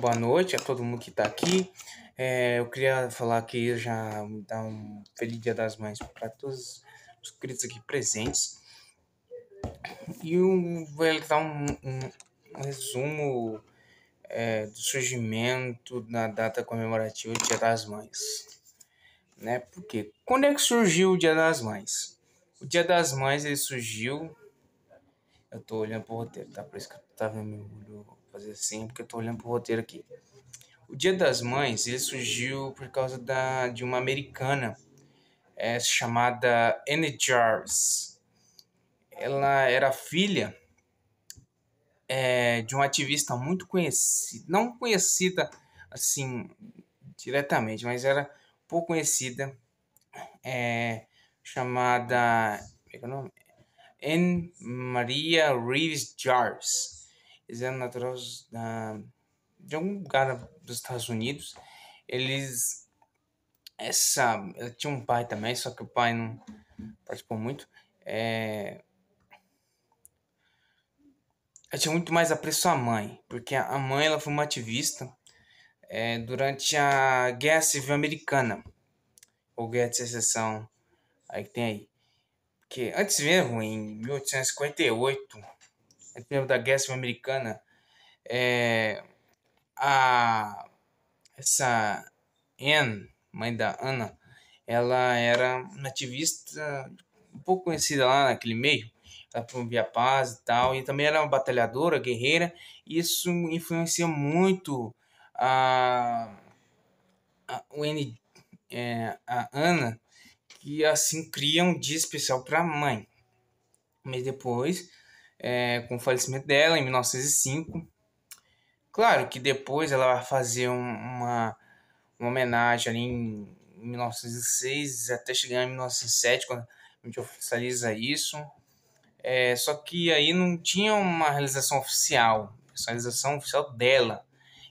Boa noite a todo mundo que está aqui. É, eu queria falar que já dar um feliz Dia das Mães para todos os queridos aqui presentes. E eu vou dar um, um, um resumo é, do surgimento da data comemorativa do Dia das Mães. Né? Porque quando é que surgiu o Dia das Mães? O Dia das Mães ele surgiu. Eu estou olhando pro roteiro, tá? Por isso que eu tava meu olho fazer assim, porque eu tô olhando pro roteiro aqui. O Dia das Mães, ele surgiu por causa da, de uma americana é, chamada Anne Jarvis. Ela era filha é, de uma ativista muito conhecida, não conhecida assim diretamente, mas era pouco conhecida, é, chamada é é o nome? Anne Maria Reeves Jarvis eles eram naturais da, de algum lugar dos Estados Unidos. Eles. Essa. Ela tinha um pai também, só que o pai não participou muito. É, eu tinha muito mais apreço à mãe, porque a mãe ela foi uma ativista é, durante a Guerra Civil Americana, ou Guerra de Secessão, aí que tem aí. Porque antes mesmo, em 1858, o período da Guerra Civil Americana, é, a, essa Anne, mãe da Ana, ela era uma ativista um pouco conhecida lá naquele meio. Ela promovia a paz e tal, e também era uma batalhadora, guerreira, e isso influencia muito a, a, é, a Ana, que assim cria um dia especial para a mãe. Mas depois é, com o falecimento dela em 1905. Claro que depois ela vai fazer uma, uma homenagem ali em 1906 até chegar em 1907, quando a gente oficializa isso. É, só que aí não tinha uma realização oficial, personalização oficial dela.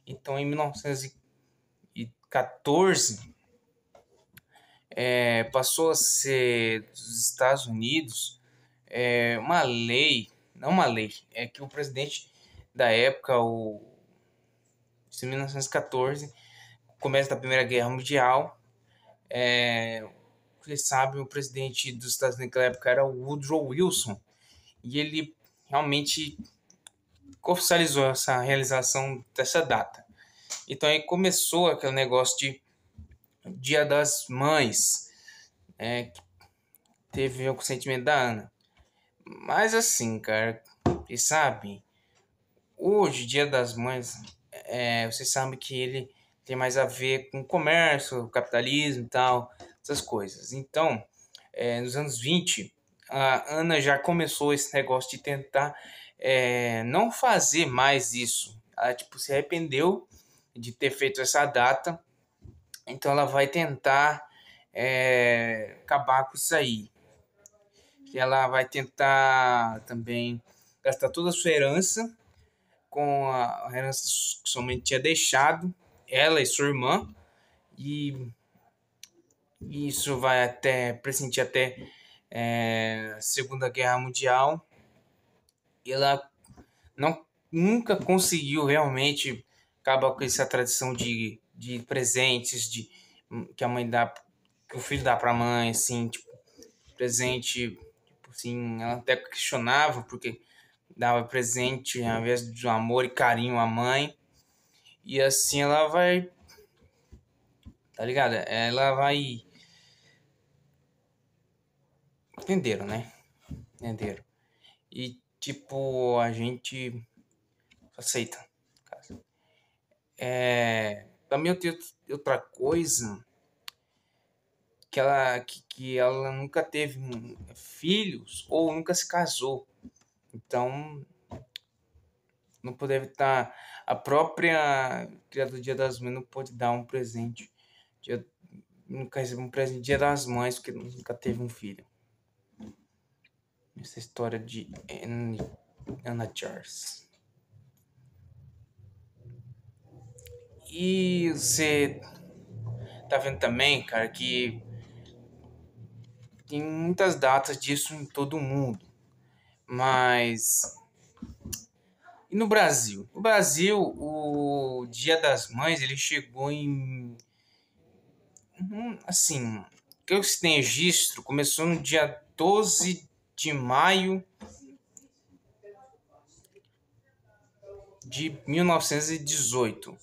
Então em 1914 é, passou a ser dos Estados Unidos é, uma lei não uma lei, é que o presidente da época, o em 1914, começo da Primeira Guerra Mundial, é, vocês sabem, o presidente dos Estados Unidos naquela época era Woodrow Wilson, e ele realmente oficializou essa realização dessa data. Então aí começou aquele negócio de Dia das Mães, é, que teve o consentimento da Ana. Mas assim, cara, e sabe, hoje, Dia das Mães, é, você sabe que ele tem mais a ver com comércio, capitalismo e tal, essas coisas. Então, é, nos anos 20, a Ana já começou esse negócio de tentar é, não fazer mais isso. Ela, tipo, se arrependeu de ter feito essa data, então ela vai tentar é, acabar com isso aí que ela vai tentar também gastar toda a sua herança com a herança que sua mãe tinha deixado, ela e sua irmã, e isso vai até pressentir até é, Segunda Guerra Mundial. Ela não nunca conseguiu realmente acabar com essa tradição de, de presentes de que a mãe dá que o filho dá para a mãe assim tipo, presente assim, ela até questionava porque dava presente ao invés de amor e carinho à mãe. E assim ela vai tá ligado? Ela vai entenderam, né? Entenderam. E tipo, a gente aceita. É, também eu tenho outra coisa que ela, que, que ela nunca teve filhos ou nunca se casou. Então, não pode estar. A própria criada do Dia das Mães não pode dar um presente. Dia, nunca recebeu um presente Dia das Mães porque nunca teve um filho. Essa história de Anne, Anna Charles. E você tá vendo também, cara, que tem muitas datas disso em todo o mundo. Mas. E no Brasil? No Brasil, o Dia das Mães ele chegou em. Hum, assim, que eu tem registro, começou no dia 12 de maio de 1918.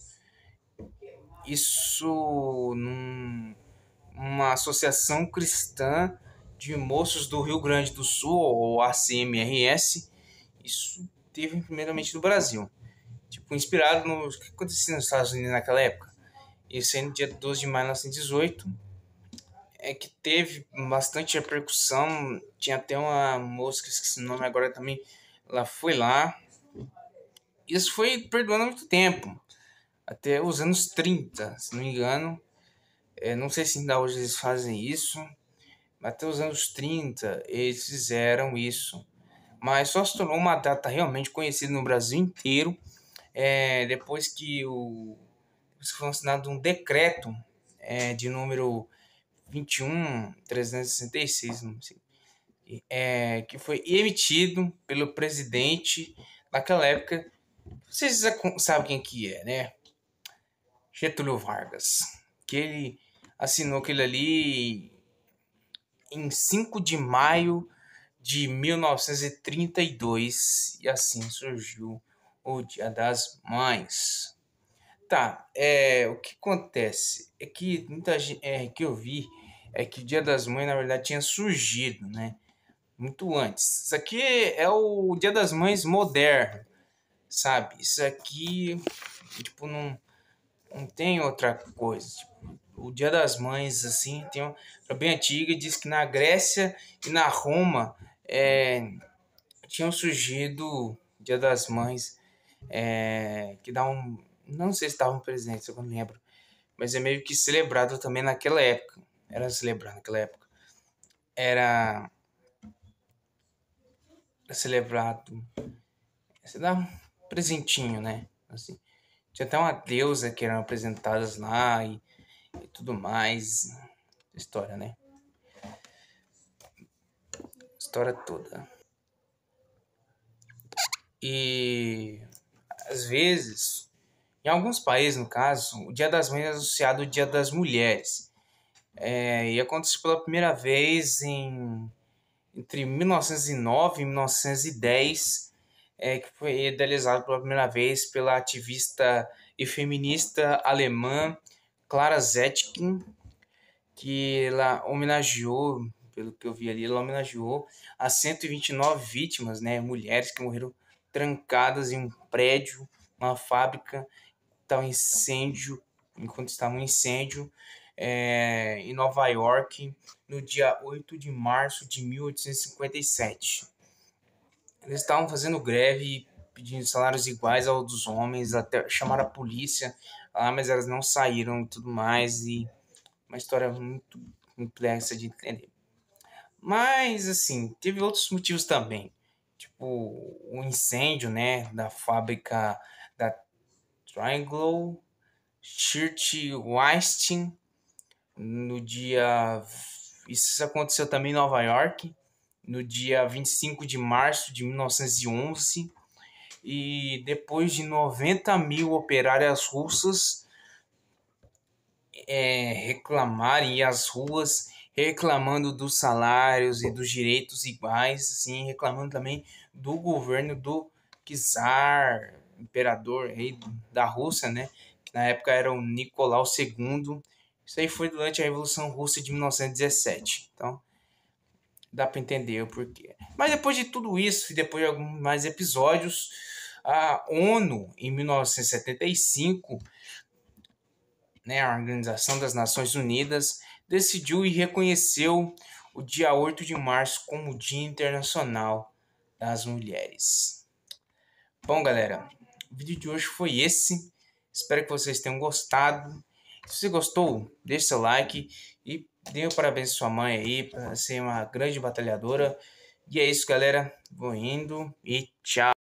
Isso numa associação cristã de moços do Rio Grande do Sul, ou ACMRS, isso teve primeiramente no Brasil. Tipo, inspirado no que acontecia nos Estados Unidos naquela época. Isso aí no dia 12 de maio de 1918, é que teve bastante repercussão. Tinha até uma moça, que esqueci o nome agora também, ela foi lá. Isso foi perdoando muito tempo, até os anos 30, se não me engano. É, não sei se ainda hoje eles fazem isso, até os anos 30 eles fizeram isso, mas só se tornou uma data realmente conhecida no Brasil inteiro é, depois que o depois que foi assinado um decreto é, de número 21366, não sei, é, que foi emitido pelo presidente naquela época. Vocês sabem quem que é, né? Getúlio Vargas, que ele assinou aquele ali em 5 de maio de 1932 e assim surgiu o Dia das Mães. Tá, é, o que acontece é que muita gente é, que eu vi é que o Dia das Mães na verdade tinha surgido, né? Muito antes. Isso aqui é o Dia das Mães moderno, sabe? Isso aqui tipo não não tem outra coisa, tipo, o Dia das Mães, assim, tem uma bem antiga, diz que na Grécia e na Roma é, tinham surgido Dia das Mães, é, que dá um. Não sei se estavam presentes, eu não lembro, mas é meio que celebrado também naquela época. Era celebrado naquela época. Era celebrado. Você dá um presentinho, né? Assim. Tinha até uma deusa que eram apresentadas lá e e tudo mais. História, né? História toda. E às vezes, em alguns países, no caso, o Dia das Mães é associado ao Dia das Mulheres. É, e aconteceu pela primeira vez em, entre 1909 e 1910, é, que foi idealizado pela primeira vez pela ativista e feminista alemã Clara Zetkin, que ela homenageou, pelo que eu vi ali, ela homenageou as 129 vítimas, né, mulheres que morreram trancadas em um prédio, uma fábrica, tá um incêndio, enquanto estava um incêndio é, em Nova York, no dia 8 de março de 1857. Eles estavam fazendo greve pedindo salários iguais aos dos homens, até chamaram a polícia lá, ah, mas elas não saíram e tudo mais, e uma história muito complexa de entender. Mas, assim, teve outros motivos também, tipo o incêndio, né, da fábrica da Triangle Shirt Weinstein no dia... Isso aconteceu também em Nova York, no dia 25 de março de 1911 e depois de 90 mil operárias russas é, reclamarem as ruas reclamando dos salários e dos direitos iguais, sim, reclamando também do governo do czar, imperador rei da Rússia, né? Que na época era o Nicolau II. Isso aí foi durante a Revolução Russa de 1917. Então, dá para entender o porquê. Mas depois de tudo isso, e depois de alguns mais episódios, a ONU, em 1975, né, a Organização das Nações Unidas, decidiu e reconheceu o dia 8 de março como o Dia Internacional das Mulheres. Bom, galera, o vídeo de hoje foi esse. Espero que vocês tenham gostado. Se você gostou, deixe seu like Dê parabéns à sua mãe aí para ser uma grande batalhadora. E é isso, galera. Vou indo e tchau.